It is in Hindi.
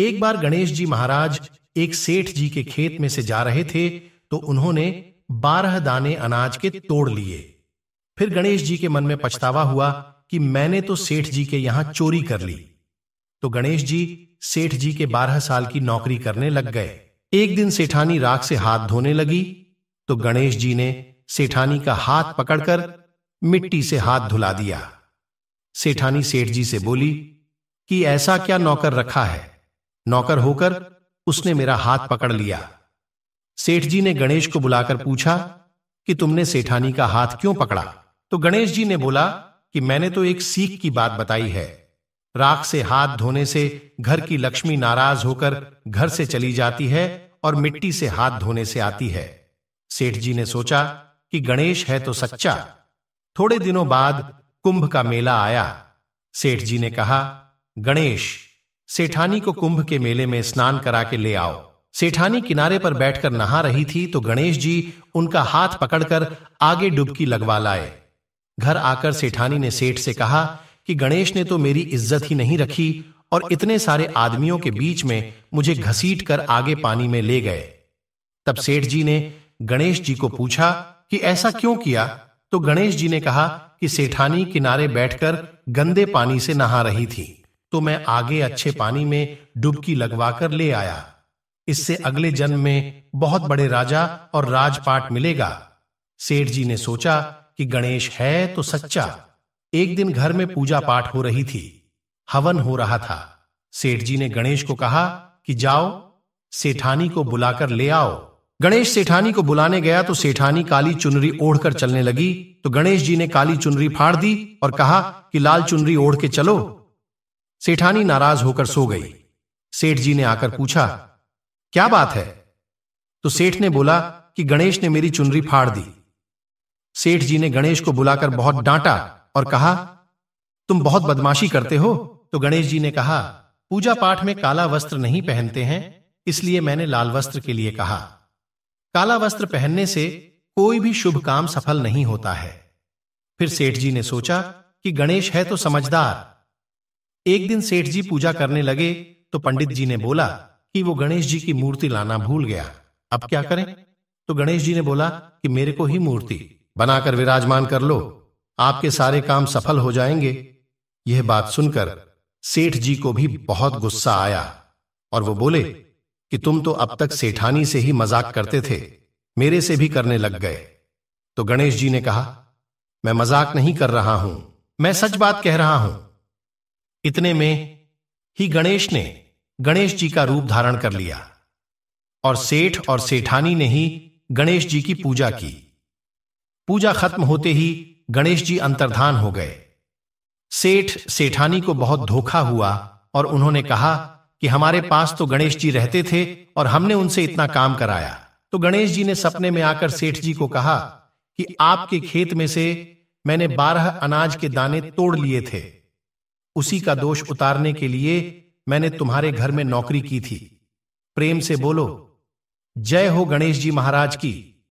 एक बार गणेश जी महाराज एक सेठ जी के खेत में से जा रहे थे तो उन्होंने बारह दाने अनाज के तोड़ लिए फिर गणेश जी के मन में पछतावा हुआ कि मैंने तो सेठ जी के यहां चोरी कर ली तो गणेश जी सेठ जी के बारह साल की नौकरी करने लग गए एक दिन सेठानी राख से हाथ धोने लगी तो गणेश जी ने सेठानी का हाथ पकड़कर मिट्टी से हाथ धुला दिया सेठानी सेठ जी से बोली कि ऐसा क्या नौकर रखा है नौकर होकर उसने मेरा हाथ पकड़ लिया सेठ जी ने गणेश को बुलाकर पूछा कि तुमने सेठानी का हाथ क्यों पकड़ा तो गणेश जी ने बोला कि मैंने तो एक सीख की बात बताई है राख से हाथ धोने से घर की लक्ष्मी नाराज होकर घर से चली जाती है और मिट्टी से हाथ धोने से आती है सेठ जी ने सोचा कि गणेश है तो सच्चा थोड़े दिनों बाद कुंभ का मेला आया सेठ जी ने कहा गणेश सेठानी को कुंभ के मेले में स्नान करा के ले आओ सेठानी किनारे पर बैठकर नहा रही थी तो गणेश जी उनका हाथ पकड़कर आगे डुबकी लगवा लाए घर आकर सेठानी ने सेठ से कहा कि गणेश ने तो मेरी इज्जत ही नहीं रखी और इतने सारे आदमियों के बीच में मुझे घसीट कर आगे पानी में ले गए तब सेठ जी ने गणेश जी को पूछा कि ऐसा क्यों किया तो गणेश जी ने कहा कि सेठानी किनारे बैठकर गंदे पानी से नहा रही थी तो मैं आगे अच्छे पानी में डुबकी लगवा कर ले आया इससे अगले जन्म में बहुत बड़े राजा और राजपाट मिलेगा सेठ जी ने सोचा कि गणेश है तो सच्चा एक दिन घर में पूजा पाठ हो रही थी हवन हो रहा था सेठ जी ने गणेश को कहा कि जाओ सेठानी को बुलाकर ले आओ गणेश सेठानी को बुलाने गया तो सेठानी काली चुनरी ओढ़कर चलने लगी तो गणेश जी ने काली चुनरी फाड़ दी और कहा कि लाल चुनरी ओढ़ के चलो सेठानी नाराज होकर सो गई सेठ जी ने आकर पूछा क्या बात है तो सेठ ने बोला कि गणेश ने मेरी चुनरी फाड़ दी सेठ जी ने गणेश को बुलाकर बहुत डांटा और कहा तुम बहुत बदमाशी करते हो तो गणेश जी ने कहा पूजा पाठ में काला वस्त्र नहीं पहनते हैं इसलिए मैंने लाल वस्त्र के लिए कहा काला वस्त्र पहनने से कोई भी शुभ काम सफल नहीं होता है फिर सेठ जी ने सोचा कि गणेश है तो समझदार एक दिन सेठ जी पूजा करने लगे तो पंडित जी ने बोला कि वो गणेश जी की मूर्ति लाना भूल गया अब क्या करें तो गणेश जी ने बोला कि मेरे को ही मूर्ति बनाकर विराजमान कर लो आपके सारे काम सफल हो जाएंगे यह बात सुनकर सेठ जी को भी बहुत गुस्सा आया और वो बोले कि तुम तो अब तक सेठानी से ही मजाक करते थे मेरे से भी करने लग गए तो गणेश जी ने कहा मैं मजाक नहीं कर रहा हूं मैं सच बात कह रहा हूं इतने में ही गणेश ने गणेश जी का रूप धारण कर लिया और सेठ और सेठानी ने ही गणेश जी की पूजा की पूजा खत्म होते ही गणेश जी अंतर्धान हो गए सेठ सेठानी को बहुत धोखा हुआ और उन्होंने कहा कि हमारे पास तो गणेश जी रहते थे और हमने उनसे इतना काम कराया तो गणेश जी ने सपने में आकर सेठ जी को कहा कि आपके खेत में से मैंने बारह अनाज के दाने तोड़ लिए थे उसी का दोष उतारने के लिए मैंने तुम्हारे घर में नौकरी की थी प्रेम से बोलो जय हो गणेश जी महाराज की